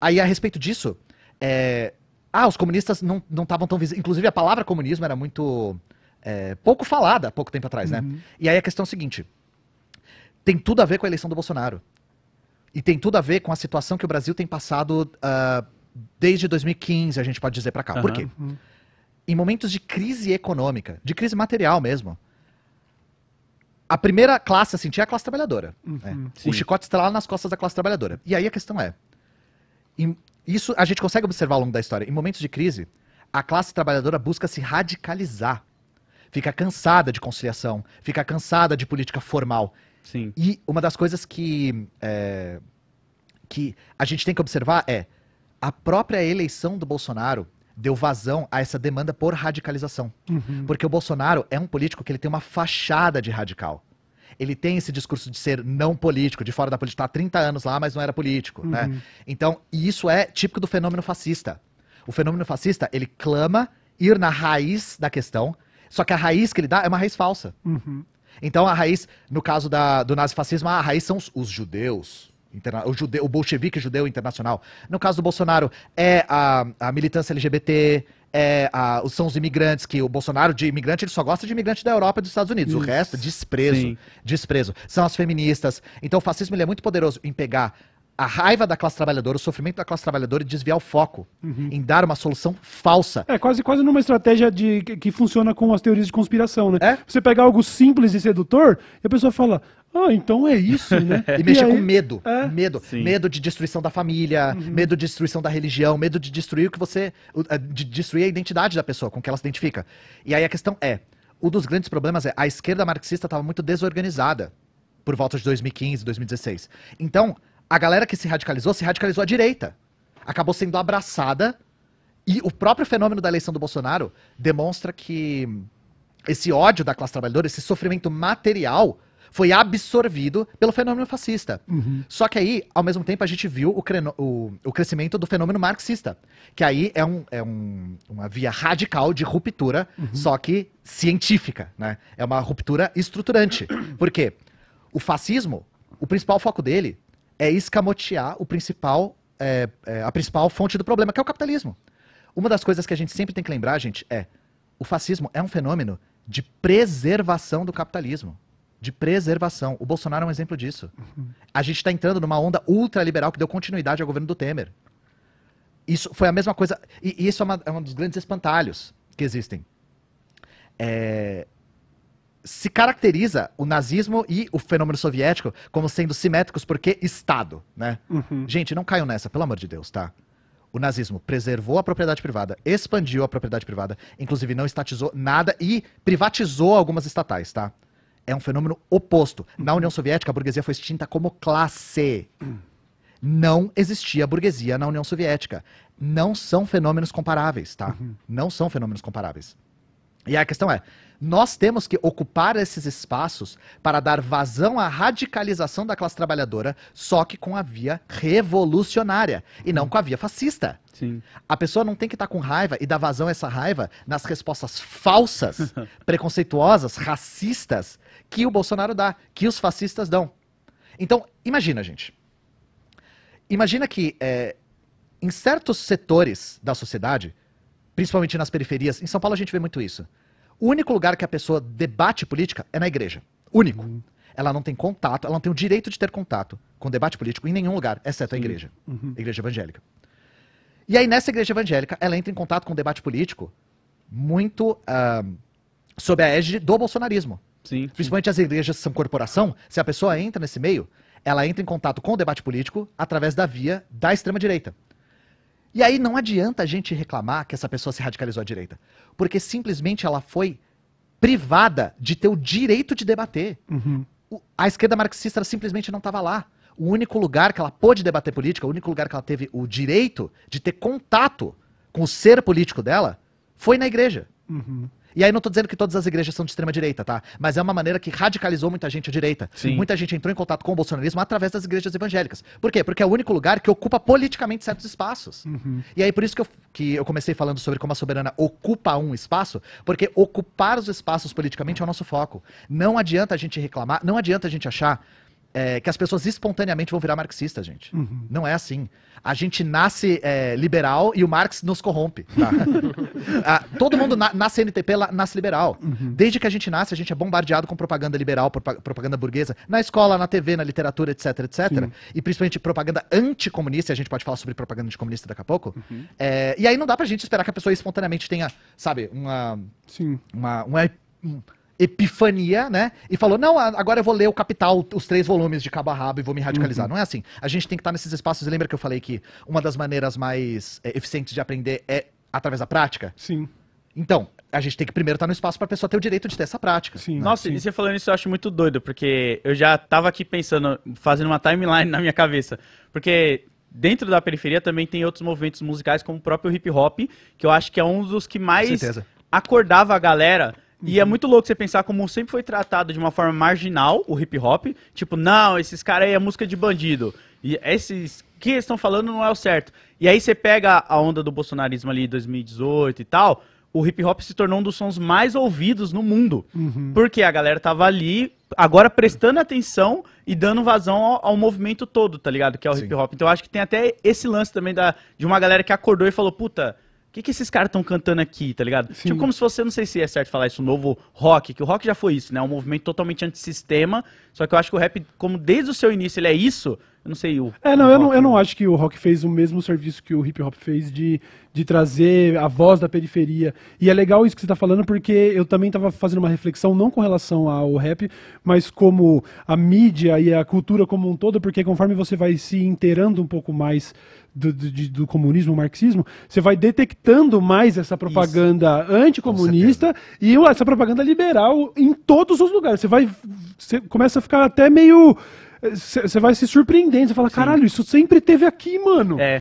Aí, a respeito disso, é... ah, os comunistas não estavam tão visíveis. Inclusive, a palavra comunismo era muito é, pouco falada há pouco tempo atrás, né? uhum. né? E aí a questão é a seguinte: tem tudo a ver com a eleição do Bolsonaro. E tem tudo a ver com a situação que o Brasil tem passado uh, desde 2015, a gente pode dizer para cá. Uhum. Por quê? Uhum. Em momentos de crise econômica, de crise material mesmo, a primeira classe a sentir é a classe trabalhadora. Né? Uhum. O chicote está lá nas costas da classe trabalhadora. E aí a questão é: e isso a gente consegue observar ao longo da história. Em momentos de crise, a classe trabalhadora busca se radicalizar. Fica cansada de conciliação, fica cansada de política formal. Sim. E uma das coisas que, é, que a gente tem que observar é a própria eleição do Bolsonaro deu vazão a essa demanda por radicalização. Uhum. Porque o Bolsonaro é um político que ele tem uma fachada de radical ele tem esse discurso de ser não político, de fora da política. Está há 30 anos lá, mas não era político. Né? Uhum. Né? Então, e isso é típico do fenômeno fascista. O fenômeno fascista, ele clama ir na raiz da questão, só que a raiz que ele dá é uma raiz falsa. Uhum. Então, a raiz, no caso da, do nazifascismo, a raiz são os, os judeus o, judeu, o bolchevique judeu internacional. No caso do Bolsonaro, é a, a militância LGBT, é a, são os imigrantes, que o Bolsonaro de imigrante, ele só gosta de imigrante da Europa e dos Estados Unidos. Isso. O resto, desprezo. Sim. Desprezo. São as feministas. Então o fascismo é muito poderoso em pegar a raiva da classe trabalhadora, o sofrimento da classe trabalhadora e desviar o foco uhum. em dar uma solução falsa. É quase, quase numa estratégia de, que, que funciona com as teorias de conspiração, né? É? Você pegar algo simples e sedutor e a pessoa fala. Ah, então é isso, né? e, e mexer aí... com medo. É? Medo. Sim. Medo de destruição da família, uhum. medo de destruição da religião, medo de destruir o que você. É, de destruir a identidade da pessoa com que ela se identifica. E aí a questão é: um dos grandes problemas é a esquerda marxista estava muito desorganizada por volta de 2015, 2016. Então, a galera que se radicalizou, se radicalizou à direita. Acabou sendo abraçada. E o próprio fenômeno da eleição do Bolsonaro demonstra que esse ódio da classe trabalhadora, esse sofrimento material, foi absorvido pelo fenômeno fascista. Uhum. Só que aí, ao mesmo tempo, a gente viu o, creno, o, o crescimento do fenômeno marxista, que aí é, um, é um, uma via radical de ruptura, uhum. só que científica, né? É uma ruptura estruturante. Por quê? O fascismo, o principal foco dele é escamotear o principal, é, é, a principal fonte do problema, que é o capitalismo. Uma das coisas que a gente sempre tem que lembrar, gente, é o fascismo é um fenômeno de preservação do capitalismo. De preservação. O Bolsonaro é um exemplo disso. Uhum. A gente está entrando numa onda ultraliberal que deu continuidade ao governo do Temer. Isso foi a mesma coisa. E, e isso é, uma, é um dos grandes espantalhos que existem. É, se caracteriza o nazismo e o fenômeno soviético como sendo simétricos porque Estado, né? Uhum. Gente, não caiam nessa, pelo amor de Deus, tá? O nazismo preservou a propriedade privada, expandiu a propriedade privada, inclusive não estatizou nada e privatizou algumas estatais, tá? É um fenômeno oposto. Na uhum. União Soviética, a burguesia foi extinta como classe. Não existia burguesia na União Soviética. Não são fenômenos comparáveis, tá? Uhum. Não são fenômenos comparáveis. E a questão é, nós temos que ocupar esses espaços para dar vazão à radicalização da classe trabalhadora, só que com a via revolucionária e não com a via fascista. Sim. A pessoa não tem que estar tá com raiva e dar vazão a essa raiva nas respostas falsas, preconceituosas, racistas que o Bolsonaro dá, que os fascistas dão. Então, imagina, gente. Imagina que é, em certos setores da sociedade, principalmente nas periferias. Em São Paulo a gente vê muito isso. O único lugar que a pessoa debate política é na igreja. Único. Uhum. Ela não tem contato, ela não tem o direito de ter contato com debate político em nenhum lugar, exceto Sim. a igreja. Uhum. igreja evangélica. E aí, nessa igreja evangélica, ela entra em contato com o debate político muito uh, sob a égide do bolsonarismo. Sim, Principalmente as igrejas são corporação, se a pessoa entra nesse meio, ela entra em contato com o debate político através da via da extrema-direita. E aí não adianta a gente reclamar que essa pessoa se radicalizou à direita, porque simplesmente ela foi privada de ter o direito de debater. Uhum. A esquerda marxista simplesmente não estava lá. O único lugar que ela pôde debater política, o único lugar que ela teve o direito de ter contato com o ser político dela, foi na igreja. Uhum. E aí não estou dizendo que todas as igrejas são de extrema direita, tá? Mas é uma maneira que radicalizou muita gente à direita. Sim. Muita gente entrou em contato com o bolsonarismo através das igrejas evangélicas. Por quê? Porque é o único lugar que ocupa politicamente certos espaços. Uhum. E aí por isso que eu, que eu comecei falando sobre como a soberana ocupa um espaço, porque ocupar os espaços politicamente é o nosso foco. Não adianta a gente reclamar, não adianta a gente achar é, que as pessoas espontaneamente vão virar marxistas, gente. Uhum. Não é assim. A gente nasce é, liberal e o Marx nos corrompe. Tá? ah, todo mundo na, nasce NTP, nasce liberal. Uhum. Desde que a gente nasce, a gente é bombardeado com propaganda liberal, propaganda burguesa, na escola, na TV, na literatura, etc, etc. Sim. E principalmente propaganda anticomunista, a gente pode falar sobre propaganda anticomunista daqui a pouco. Uhum. É, e aí não dá pra gente esperar que a pessoa espontaneamente tenha, sabe, uma. Sim. Uma, uma, um, epifania, né? E falou: não, agora eu vou ler o Capital, os três volumes de cabo a rabo e vou me radicalizar. Uhum. Não é assim. A gente tem que estar tá nesses espaços. Lembra que eu falei que uma das maneiras mais é, eficientes de aprender é através da prática? Sim. Então, a gente tem que primeiro estar tá no espaço para a pessoa ter o direito de ter essa prática. Sim, né? Nossa, Sim. e você falando isso eu acho muito doido, porque eu já estava aqui pensando, fazendo uma timeline na minha cabeça. Porque dentro da periferia também tem outros movimentos musicais, como o próprio hip hop, que eu acho que é um dos que mais acordava a galera e é muito louco você pensar como sempre foi tratado de uma forma marginal o hip hop. Tipo, não, esses caras aí é música de bandido. E esses que eles estão falando não é o certo. E aí você pega a onda do bolsonarismo ali 2018 e tal. O hip hop se tornou um dos sons mais ouvidos no mundo. Uhum. Porque a galera tava ali, agora prestando atenção e dando vazão ao, ao movimento todo, tá ligado? Que é o Sim. hip hop. Então eu acho que tem até esse lance também da, de uma galera que acordou e falou: puta, que, que esses caras estão cantando aqui, tá ligado? Tipo, Sim. Tipo, como se fosse, não sei se é certo falar isso, o novo rock, que o rock já foi isso, né? Um movimento totalmente antissistema, só que eu acho que o rap, como desde o seu início ele é isso, eu não sei o. É, não, o eu, não eu não acho que o rock fez o mesmo serviço que o hip hop fez de, de trazer a voz da periferia. E é legal isso que você está falando, porque eu também estava fazendo uma reflexão, não com relação ao rap, mas como a mídia e a cultura como um todo, porque conforme você vai se inteirando um pouco mais do, do, do, comunismo, marxismo, você vai detectando mais essa propaganda Isso. anticomunista e essa propaganda liberal em todos os lugares. Você vai. Você começa a ficar até meio você vai se surpreendendo, você fala, Sim. caralho, isso sempre teve aqui, mano. É.